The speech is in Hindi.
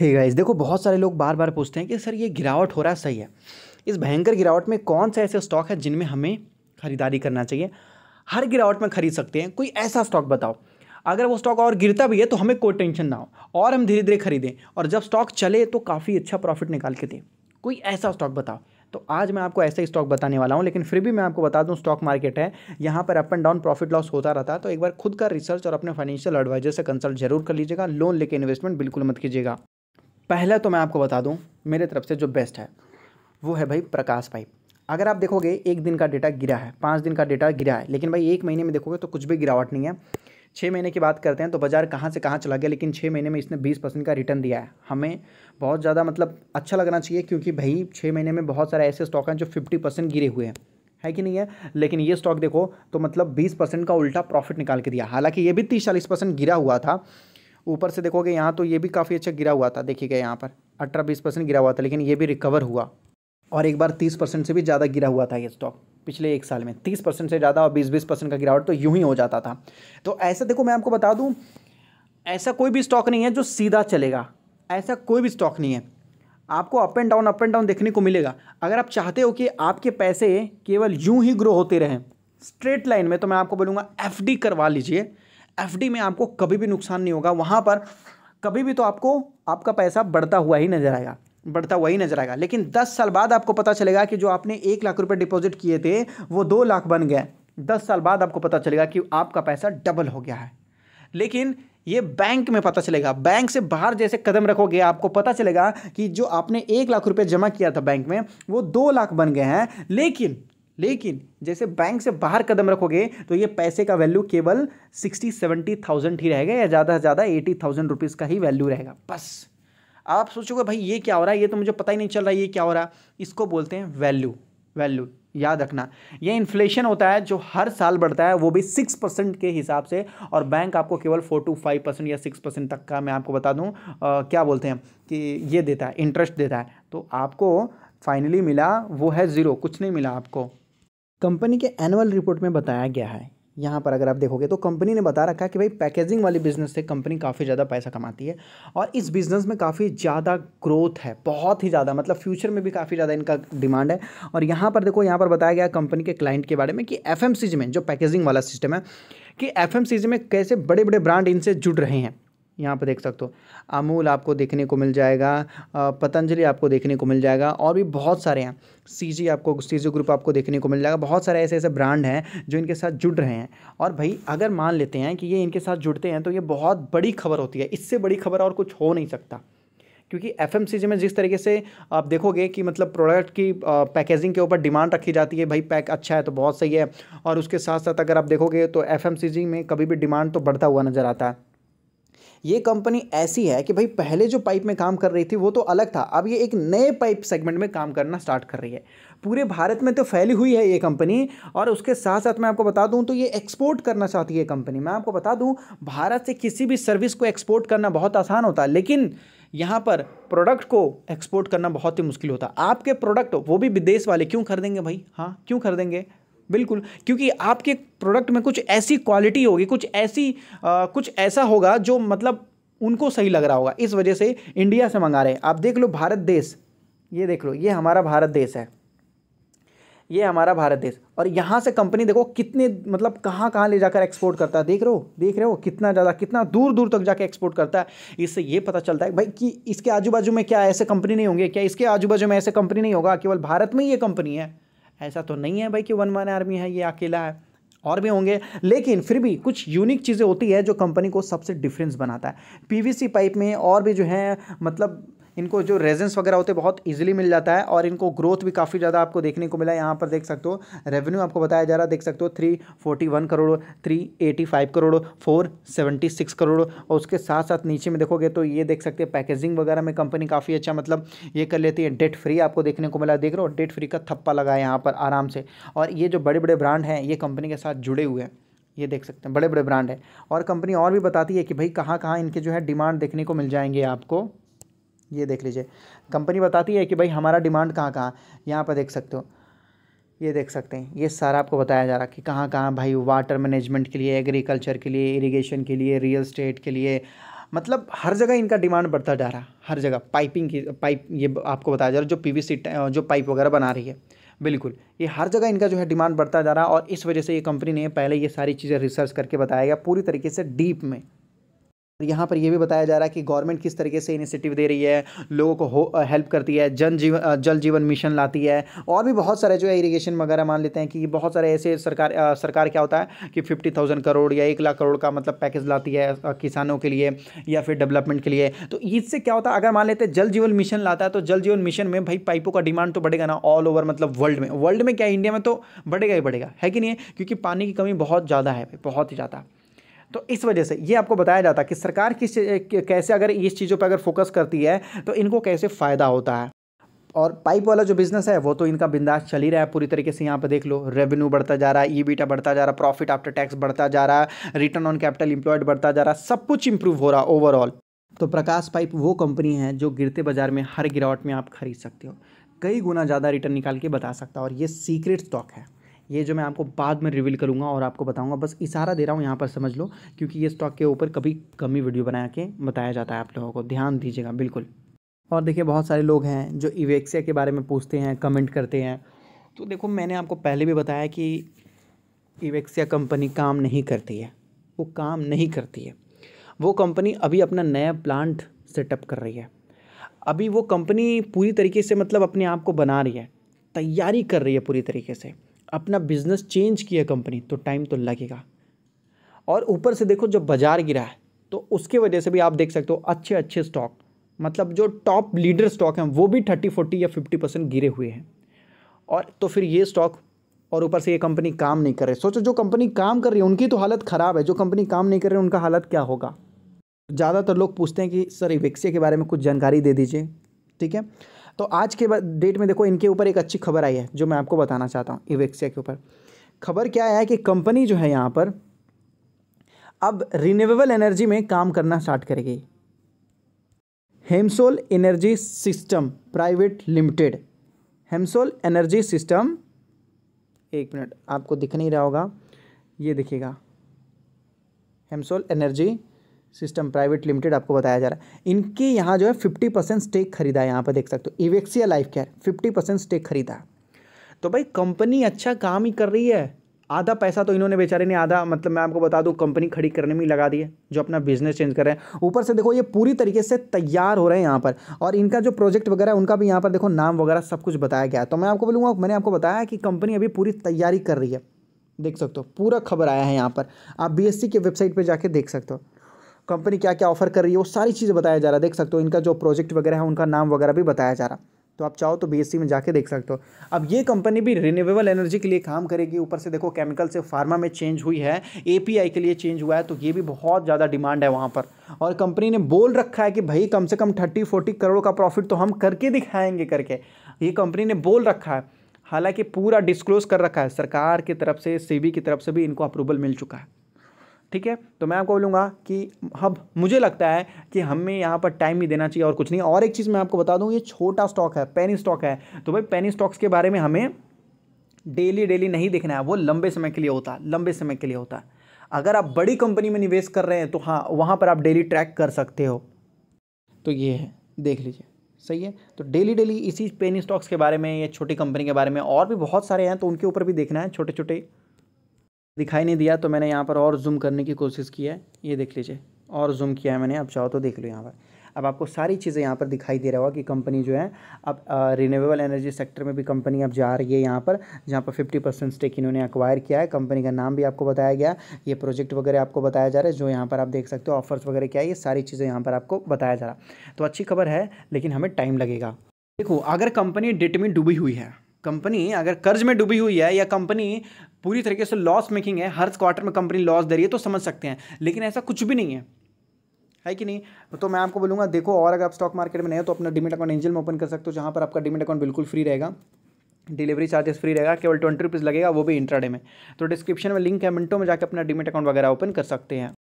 हे गाइस देखो बहुत सारे लोग बार बार पूछते हैं कि सर ये गिरावट हो रहा है सही है इस भयंकर गिरावट में कौन सा ऐसे स्टॉक है जिनमें हमें खरीदारी करना चाहिए हर गिरावट में खरीद सकते हैं कोई ऐसा स्टॉक बताओ अगर वो स्टॉक और गिरता भी है तो हमें कोई टेंशन ना हो और हम धीरे धीरे खरीदें और जब स्टॉक चले तो काफ़ी अच्छा प्रॉफिट निकाल के दें कोई ऐसा स्टॉक बताओ तो आज मैं आपको ऐसा ही स्टॉक बताने वाला हूँ लेकिन फिर भी मैं आपको बता दूँ स्टॉक मार्केट है यहाँ पर up and down profit loss होता रहता है तो एक बार खुद का रिसर्च और अपने फाइनेंशियल एडवाइजर से कंसल्ट जरूर कर लीजिएगा लोन लेके इन्वेस्टमेंट बिल्कुल मत कीजिएगा पहला तो मैं आपको बता दूँ मेरे तरफ से जो बेस्ट है वो है भाई प्रकाश भाई अगर आप देखोगे एक दिन का डेटा गिरा है पाँच दिन का डेटा गिरा है लेकिन भाई एक महीने में देखोगे तो कुछ भी गिरावट नहीं है छः महीने की बात करते हैं तो बाजार कहाँ से कहाँ चला गया लेकिन छः महीने में इसने बीस परसेंट का रिटर्न दिया है हमें बहुत ज़्यादा मतलब अच्छा लगना चाहिए क्योंकि भाई छः महीने में बहुत सारे ऐसे स्टॉक हैं जो फिफ्टी परसेंट गिरे हुए हैं है कि नहीं है लेकिन ये स्टॉक देखो तो मतलब बीस परसेंट का उल्टा प्रॉफिट निकाल के दिया हालाँकि ये भी तीस चालीस परसेंट गिरा हुआ था ऊपर से देखोगे यहाँ तो ये भी काफ़ी अच्छा गिरा हुआ था देखिएगा यहाँ पर अठारह बीस परसेंट गिरा हुआ था लेकिन ये भी रिकवर हुआ और एक बार तीस परसेंट से भी ज़्यादा गिरा हुआ था ये स्टॉक पिछले एक साल में तीस परसेंट से ज़्यादा और बीस बीस परसेंट का गिरावट तो यूं ही हो जाता था तो ऐसा देखो मैं आपको बता दूँ ऐसा कोई भी स्टॉक नहीं है जो सीधा चलेगा ऐसा कोई भी स्टॉक नहीं है आपको up and down up and down देखने को मिलेगा अगर आप चाहते हो कि आपके पैसे केवल यूं ही ग्रो होते रहें स्ट्रेट लाइन में तो मैं आपको बोलूँगा एफ करवा लीजिए एफ में आपको कभी भी नुकसान नहीं होगा वहाँ पर कभी भी तो आपको आपका पैसा बढ़ता हुआ ही नजर आएगा बढ़ता हुआ ही नजर आएगा लेकिन 10 साल बाद आपको पता चलेगा कि जो आपने एक लाख रुपए डिपॉजिट किए थे वो दो लाख बन गए दस साल बाद आपको पता चलेगा कि आपका पैसा डबल हो गया है लेकिन ये बैंक में पता चलेगा बैंक से बाहर जैसे कदम रखोगे आपको पता चलेगा कि जो आपने एक लाख रुपए जमा किया था बैंक में वो दो लाख बन गए हैं लेकिन लेकिन जैसे बैंक से बाहर कदम रखोगे तो ये पैसे का वैल्यू केवल सिक्सटी सेवेंटी थाउजेंड ही रहेगा या ज़्यादा से ज़्यादा एटी थाउजेंड रुपीज़ का ही वैल्यू रहेगा बस आप सोचोगे भाई ये क्या हो रहा है ये तो मुझे पता ही नहीं चल रहा ये क्या हो रहा है इसको बोलते हैं वैल्यू वैल्यू याद रखना ये इन्फ्लेशन होता है जो हर साल बढ़ता है वो भी सिक्स परसेंट के हिसाब से और बैंक आपको केवल फोर टू फाइव परसेंट या सिक्स परसेंट तक का मैं आपको बता दूँ क्या बोलते हैं कि ये देता है इंटरेस्ट देता है तो आपको फाइनली मिला वो है ज़ीरो कुछ नहीं मिला आपको कंपनी के एनुअल रिपोर्ट में बताया गया है यहाँ पर अगर आप देखोगे तो कंपनी ने बता रखा है कि भाई पैकेजिंग वाली बिज़नेस से कंपनी काफ़ी ज़्यादा पैसा कमाती है और इस बिज़नेस में काफ़ी ज़्यादा ग्रोथ है बहुत ही ज़्यादा मतलब फ्यूचर में भी काफ़ी ज़्यादा इनका डिमांड है और यहाँ पर देखो यहाँ पर बताया गया कंपनी के क्लाइंट के बारे में कि एफ में जो पैकेजिंग वाला सिस्टम है कि एफ में कैसे बड़े बड़े ब्रांड इनसे जुड़ रहे हैं यहाँ पर देख सकते हो अमूल आपको देखने को मिल जाएगा पतंजलि आपको देखने को मिल जाएगा और भी बहुत सारे हैं सीजी आपको सीजी ग्रुप आपको देखने को मिल जाएगा बहुत सारे ऐसे ऐसे ब्रांड हैं जो इनके साथ जुड़ रहे हैं और भाई अगर मान लेते हैं कि ये इनके साथ जुड़ते हैं तो ये बहुत बड़ी खबर होती है इससे बड़ी खबर और कुछ हो नहीं सकता क्योंकि एफ में जिस तरीके से आप देखोगे कि मतलब प्रोडक्ट की पैकेजिंग के ऊपर डिमांड रखी जाती है भाई पैक अच्छा है तो बहुत सही है और उसके साथ साथ अगर आप देखोगे तो एफ में कभी भी डिमांड तो बढ़ता हुआ नज़र आता है ये कंपनी ऐसी है कि भाई पहले जो पाइप में काम कर रही थी वो तो अलग था अब ये एक नए पाइप सेगमेंट में काम करना स्टार्ट कर रही है पूरे भारत में तो फैली हुई है ये कंपनी और उसके साथ साथ मैं आपको बता दूं तो ये एक्सपोर्ट करना चाहती है कंपनी मैं आपको बता दूं भारत से किसी भी सर्विस को एक्सपोर्ट करना बहुत आसान होता है लेकिन यहाँ पर प्रोडक्ट को एक्सपोर्ट करना बहुत ही मुश्किल होता है आपके प्रोडक्ट वो भी विदेश वाले क्यों खरीदेंगे भाई हाँ क्यों खरीदेंगे बिल्कुल क्योंकि आपके प्रोडक्ट में कुछ ऐसी क्वालिटी होगी कुछ ऐसी आ, कुछ ऐसा होगा जो मतलब उनको सही लग रहा होगा इस वजह से इंडिया से मंगा रहे हैं आप देख लो भारत देश ये देख लो ये हमारा भारत देश है ये हमारा भारत देश और यहाँ से कंपनी देखो कितने मतलब कहाँ कहाँ ले जाकर एक्सपोर्ट करता है देख रहे हो देख रहे हो कितना ज़्यादा कितना दूर दूर तक जाकर एक्सपोर्ट करता है इससे ये पता चलता है भाई कि इसके आजू बाजू में क्या ऐसे कंपनी नहीं होंगे क्या इसके आजू बाजू में ऐसे कंपनी नहीं होगा केवल भारत में ही ये कंपनी है ऐसा तो नहीं है भाई कि वन मैन आर्मी है ये अकेला है और भी होंगे लेकिन फिर भी कुछ यूनिक चीज़ें होती है जो कंपनी को सबसे डिफरेंस बनाता है पीवीसी पाइप में और भी जो है मतलब इनको जो रेजेंस वगैरह होते हैं बहुत ईजिली मिल जाता है और इनको ग्रोथ भी काफ़ी ज़्यादा आपको देखने को मिला है यहाँ पर देख सकते हो रेवेन्यू आपको बताया जा रहा है देख सकते हो three forty one crore three eighty five crore four seventy six crore और उसके साथ साथ नीचे में देखोगे तो ये देख सकते हैं पैकेजिंग वगैरह में कंपनी काफ़ी अच्छा मतलब ये कर लेती है डेट फ्री आपको देखने को मिला देख रहे हो डेट फ्री का थप्पा लगा है यहाँ पर आराम से और ये जो बड़े बड़े ब्रांड हैं ये कंपनी के साथ जुड़े हुए हैं ये देख सकते हैं बड़े बड़े ब्रांड है और कंपनी और भी बताती है कि भाई कहाँ कहाँ इनके जो है डिमांड देखने को मिल जाएंगे आपको ये देख लीजिए कंपनी बताती है कि भाई हमारा डिमांड कहाँ कहाँ यहाँ पर देख सकते हो ये देख सकते हैं ये सारा आपको बताया जा रहा है कि कहाँ कहाँ भाई वाटर मैनेजमेंट के लिए एग्रीकल्चर के लिए इरिगेशन के लिए रियल स्टेट के लिए मतलब हर जगह इनका डिमांड बढ़ता जा रहा हर जगह पाइपिंग की पाइप ये आपको बताया जा रहा है जो पीवीसी जो पाइप वगैरह बना रही है बिल्कुल ये हर जगह इनका जो है डिमांड बढ़ता जा रहा और इस वजह से ये कंपनी ने पहले ये सारी चीज़ें रिसर्च करके बताया गया पूरी तरीके से डीप में यहाँ पर यह भी बताया जा रहा है कि गवर्नमेंट किस तरीके से इनिशिएटिव दे रही है लोगों को हेल्प करती है जन जीवन जल जीवन मिशन लाती है और भी बहुत सारे जो है इरीगेशन वगैरह मान लेते हैं कि बहुत सारे ऐसे सरकार सरकार क्या होता है कि फिफ्टी थाउजेंड करोड़ या एक लाख करोड़ का मतलब पैकेज लाती है किसानों के लिए या फिर डेवलपमेंट के लिए तो इससे क्या होता है अगर मान लेते हैं जल जीवन मिशन लाता है तो जल जीवन मिशन में भाई पाइपों का डिमांड तो बढ़ेगा ना ऑल ओवर मतलब वर्ल्ड में वर्ल्ड में क्या इंडिया में तो बढ़ेगा ही बढ़ेगा है कि नहीं क्योंकि पानी की कमी बहुत ज़्यादा है बहुत ही ज़्यादा तो इस वजह से ये आपको बताया जाता है कि सरकार किस कैसे अगर इस चीज़ों पर अगर फोकस करती है तो इनको कैसे फ़ायदा होता है और पाइप वाला जो बिज़नेस है वो तो इनका बिंदास चल ही रहा है पूरी तरीके से यहाँ पे देख लो रेवेन्यू बढ़ता जा रहा है ई बीटा बढ़ता जा रहा है प्रॉफिट आफ्टर टैक्स बढ़ता जा रहा है रिटर्न ऑन कैपिटल इंप्लॉयड बढ़ता जा रहा है सब कुछ इंप्रूव हो रहा है ओवरऑल तो प्रकाश पाइप वो कंपनी है जो गिरते बाजार में हर गिरावट में आप खरीद सकते हो कई गुना ज़्यादा रिटर्न निकाल के बता सकता है और ये सीक्रेट स्टॉक है ये जो मैं आपको बाद में रिवील करूँगा और आपको बताऊँगा बस इशारा दे रहा हूँ यहाँ पर समझ लो क्योंकि ये स्टॉक के ऊपर कभी कमी वीडियो बना के बताया जाता है आप लोगों को ध्यान दीजिएगा बिल्कुल और देखिए बहुत सारे लोग हैं जो इवेक्सिया के बारे में पूछते हैं कमेंट करते हैं तो देखो मैंने आपको पहले भी बताया कि इवेक्सिया कंपनी काम नहीं करती है वो काम नहीं करती है वो कंपनी अभी अपना नया प्लांट सेटअप कर रही है अभी वो कंपनी पूरी तरीके से मतलब अपने आप को बना रही है तैयारी कर रही है पूरी तरीके से अपना बिजनेस चेंज किया कंपनी तो टाइम तो लगेगा और ऊपर से देखो जब बाज़ार गिरा है तो उसके वजह से भी आप देख सकते हो अच्छे अच्छे स्टॉक मतलब जो टॉप लीडर स्टॉक हैं वो भी थर्टी फोर्टी या फिफ्टी परसेंट गिरे हुए हैं और तो फिर ये स्टॉक और ऊपर से ये कंपनी काम नहीं कर रही सोचो जो कंपनी काम कर रही है उनकी तो हालत ख़राब है जो कंपनी काम नहीं कर रही उनका हालत क्या होगा ज़्यादातर लोग पूछते हैं कि सर इवेक्सिया के बारे में कुछ जानकारी दे दीजिए ठीक है तो आज के डेट में देखो इनके ऊपर एक अच्छी खबर आई है जो मैं आपको बताना चाहता हूँ इवेक्सिया के ऊपर खबर क्या है कि कंपनी जो है यहाँ पर अब रिन्यूएबल एनर्जी में काम करना स्टार्ट करेगी Hemsol energy system private limited Hemsol energy system एक मिनट आपको दिख नहीं रहा होगा ये दिखेगा Hemsol energy system private limited आपको बताया जा रहा है इनके यहाँ जो है फिफ्टी परसेंट स्टेक खरीदा है यहाँ पर देख सकते हो Evexia life care fifty percent stake खरीदा तो भाई कंपनी अच्छा काम ही कर रही है आधा पैसा तो इन्होंने बेचारे ने आधा मतलब मैं आपको बता दूँ कंपनी खड़ी करने में ही लगा दिए जो अपना बिजनेस चेंज कर रहे हैं ऊपर से देखो ये पूरी तरीके से तैयार हो रहे हैं यहाँ पर और इनका जो प्रोजेक्ट वगैरह उनका भी यहाँ पर देखो नाम वगैरह सब कुछ बताया गया तो मैं आपको बोलूँगा मैंने आपको बताया कि कंपनी अभी पूरी तैयारी कर रही है देख सकते हो पूरा खबर आया है यहाँ पर आप बी की वेबसाइट पर जाके देख सकते हो कंपनी क्या क्या ऑफर कर रही है वो सारी चीज़ें बताया जा रहा है देख सकते हो इनका जो प्रोजेक्ट वगैरह है उनका नाम वगैरह भी बताया जा रहा है तो आप चाहो तो बीएससी में जाके देख सकते हो अब ये कंपनी भी रिन्यूएबल एनर्जी के लिए काम करेगी ऊपर से देखो केमिकल से फार्मा में चेंज हुई है एपीआई के लिए चेंज हुआ है तो ये भी बहुत ज़्यादा डिमांड है वहाँ पर और कंपनी ने बोल रखा है कि भाई कम से कम थर्टी फोर्टी करोड़ का प्रॉफिट तो हम करके दिखाएंगे करके ये कंपनी ने बोल रखा है हालांकि पूरा डिस्क्लोज कर रखा है सरकार की तरफ से सेबी की तरफ से भी इनको अप्रूवल मिल चुका है ठीक है तो मैं आपको बोलूँगा कि अब मुझे लगता है कि हमें यहाँ पर टाइम भी देना चाहिए और कुछ नहीं और एक चीज़ मैं आपको बता दूँ ये छोटा स्टॉक है पेनी स्टॉक है तो भाई पेनी स्टॉक्स के बारे में हमें डेली डेली नहीं देखना है वो लंबे समय के लिए होता है लंबे समय के लिए होता है अगर आप बड़ी कंपनी में निवेश कर रहे हैं तो हाँ वहाँ पर आप डेली ट्रैक कर सकते हो तो ये है देख लीजिए सही है तो डेली डेली इसी पेनी स्टॉक्स के बारे में या छोटी कंपनी के बारे में और भी बहुत सारे हैं तो उनके ऊपर भी देखना है छोटे छोटे दिखाई नहीं दिया तो मैंने यहाँ पर और जूम करने की कोशिश की है ये देख लीजिए और जूम किया है मैंने अब चाहो तो देख लो यहाँ पर अब आपको सारी चीज़ें यहाँ पर दिखाई दे रहा होगा कि कंपनी जो है अब रिन्यूएबल एनर्जी सेक्टर में भी कंपनी अब जा रही है यहाँ पर जहाँ पर फिफ्टी परसेंट स्टेक इन्होंने एक्वायर किया है कंपनी का नाम भी आपको बताया गया ये प्रोजेक्ट वगैरह आपको बताया जा रहा है जो यहाँ पर आप देख सकते हो ऑफर्स वगैरह क्या है ये सारी चीज़ें यहाँ पर आपको बताया जा रहा तो अच्छी खबर है लेकिन हमें टाइम लगेगा देखो अगर कंपनी डेट में डूबी हुई है कंपनी अगर कर्ज में डूबी हुई है या कंपनी पूरी तरीके से लॉस मेकिंग है हर क्वार्टर में कंपनी लॉस दे रही है तो समझ सकते हैं लेकिन ऐसा कुछ भी नहीं है है कि नहीं तो मैं आपको बोलूँगा देखो और अगर आप स्टॉक मार्केट में नहीं हो तो अपना डिमिट अकाउंट एंजल में ओपन कर सकते हो जहाँ पर आपका डिमिट अकाउंट बिल्कुल फ्री रहेगा डिलीवरी चार्जेस फ्री रहेगा केवल ट्वेंटी रुपीज़ लगेगा वो भी इंट्राडे में तो डिस्क्रिप्शन में लिंक है मिनटों में जाकर अपना डिमिट अकाउंट वगैरह ओपन कर सकते हैं